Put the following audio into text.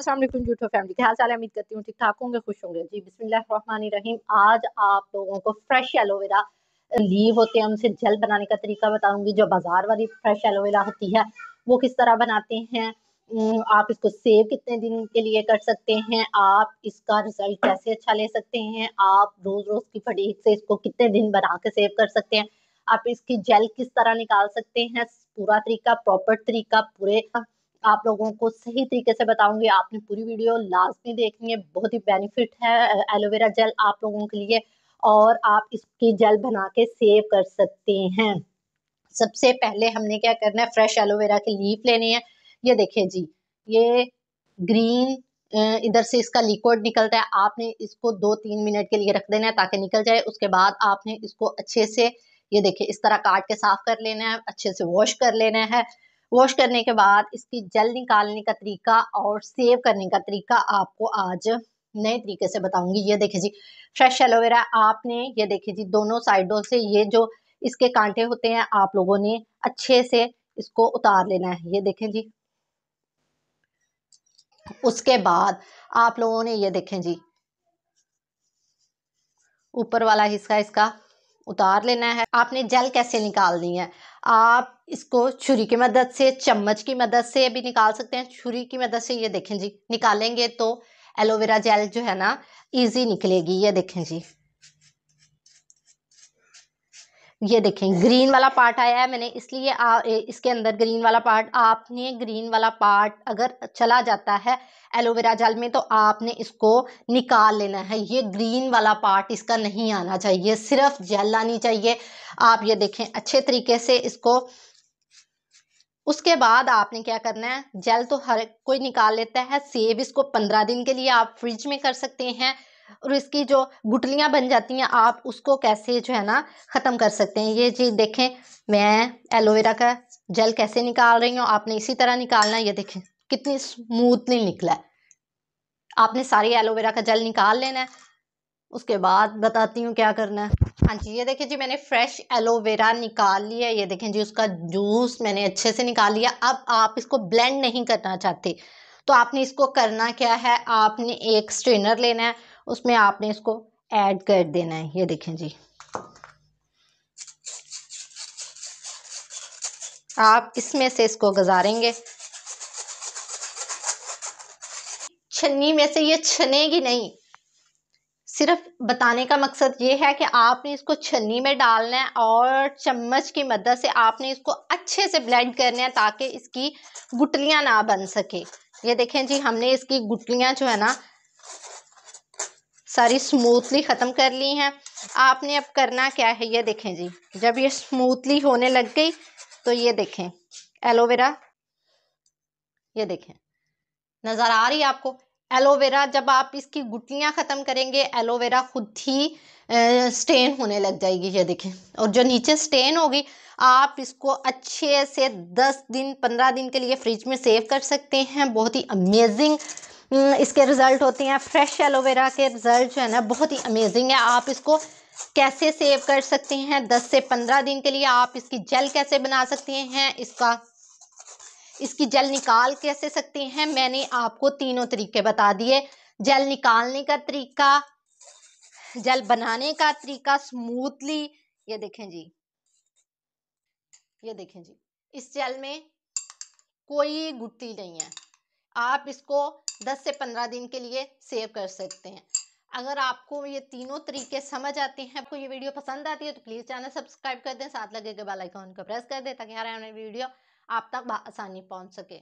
असल जूठो फैमिली के हाल चाल उम्मीद करती हूँ ठीक ठाक होंगे खुश होंगे जी रहीम आज आप लोगों को फ्रेश एलोवेरा लीव होते हैं उनसे जल बनाने का तरीका बताऊंगी जो बाजार वाली फ्रेश एलोवेरा होती है वो किस तरह बनाते हैं आप इसको सेव कितने दिन के लिए कर सकते हैं आप इसका रिजल्ट कैसे अच्छा ले सकते हैं आप रोज रोज की फटीक से इसको कितने दिन बना के सेव कर सकते हैं आप इसकी जेल किस तरह निकाल सकते हैं पूरा तरीका प्रॉपर तरीका पूरे आप लोगों को सही तरीके से बताऊंगी आपने पूरी वीडियो लास्ट देखनी है बहुत ही बेनिफिट है एलोवेरा जेल आप लोगों के लिए और आप इसकी जेल बना के सेव कर सकते हैं सबसे पहले हमने क्या करना है फ्रेश एलोवेरा की लीफ लेनी है ये देखिए जी ये ग्रीन इधर से इसका लिक्विड निकलता है आपने इसको दो तीन मिनट के लिए रख देना है ताकि निकल जाए उसके बाद आपने इसको अच्छे से ये देखिए इस तरह काट के साफ कर लेना है अच्छे से वॉश कर लेना है वॉश करने के बाद इसकी जल निकालने का तरीका और सेव करने का तरीका आपको आज नए तरीके से बताऊंगी ये देखिए जी फ्रेश एलोवेरा आपने ये देखिए जी दोनों साइडों से ये जो इसके कांटे होते हैं आप लोगों ने अच्छे से इसको उतार लेना है ये देखें जी उसके बाद आप लोगों ने ये देखें जी ऊपर वाला हिस्सा इसका उतार लेना है आपने जल कैसे निकालनी है आप इसको छुरी की मदद से चम्मच की मदद से भी निकाल सकते हैं छुरी की मदद से ये देखें जी निकालेंगे तो एलोवेरा जेल जो है ना इजी निकलेगी ये देखें जी ये देखें ग्रीन वाला पार्ट आया है मैंने इसलिए आ, इसके अंदर ग्रीन वाला पार्ट आपने ग्रीन वाला पार्ट अगर चला जाता है एलोवेरा जल में तो आपने इसको निकाल लेना है ये ग्रीन वाला पार्ट इसका नहीं आना चाहिए सिर्फ जेल आनी चाहिए आप ये देखें अच्छे तरीके से इसको उसके बाद आपने क्या करना है जेल तो हर कोई निकाल लेता है सेव इसको पंद्रह दिन के लिए आप फ्रिज में कर सकते हैं और इसकी जो गुटलियाँ बन जाती हैं आप उसको कैसे जो है ना ख़त्म कर सकते हैं ये चीज़ देखें मैं एलोवेरा का जल कैसे निकाल रही हूँ आपने इसी तरह निकालना है ये देखें कितनी स्मूथली निकला है आपने सारी एलोवेरा का जल निकाल लेना है उसके बाद बताती हूँ क्या करना है हाँ जी ये देखें जी मैंने फ्रेश एलोवेरा निकाल लिया ये देखें जी उसका जूस मैंने अच्छे से निकाल लिया अब आप इसको ब्लेंड नहीं करना चाहते तो आपने इसको करना क्या है आपने एक स्ट्रेनर लेना है उसमें आपने इसको ऐड कर देना है ये देखें जी आप इसमें से इसको गुजारेंगे छन्नी में से ये छनेगी नहीं सिर्फ बताने का मकसद ये है कि आपने इसको छन्नी में डालना है और चम्मच की मदद से आपने इसको अच्छे से ब्लेंड करना है ताकि इसकी गुटलियाँ ना बन सके ये देखें जी हमने इसकी गुटलियाँ जो है ना सारी स्मूथली ख़त्म कर ली हैं आपने अब करना क्या है ये देखें जी जब ये स्मूथली होने लग गई तो ये देखें एलोवेरा ये देखें नज़र आ रही है आपको एलोवेरा जब आप इसकी गुटलियाँ ख़त्म करेंगे एलोवेरा खुद ही स्टेन होने लग जाएगी ये देखें और जो नीचे स्टेन होगी आप इसको अच्छे से 10 दिन 15 दिन के लिए फ्रिज में सेव कर सकते हैं बहुत ही अमेजिंग इसके रिज़ल्ट होते हैं फ्रेश एलोवेरा के रिज़ल्ट जो है ना बहुत ही अमेजिंग है आप इसको कैसे सेव कर सकते हैं 10 से 15 दिन के लिए आप इसकी जेल कैसे बना सकते हैं इसका इसकी जल निकाल कैसे सकते हैं मैंने आपको तीनों तरीके बता दिए जल निकालने का तरीका जल बनाने का तरीका स्मूथली ये देखें जी ये देखें जी इस जल में कोई गुटी नहीं है आप इसको 10 से 15 दिन के लिए सेव कर सकते हैं अगर आपको ये तीनों तरीके समझ आते हैं आपको ये वीडियो पसंद आती है तो प्लीज़ चैनल सब्सक्राइब कर दें साथ लगे के बेल आइकॉन को प्रेस कर दें ताकि आने वीडियो आप तक आसानी पहुंच सके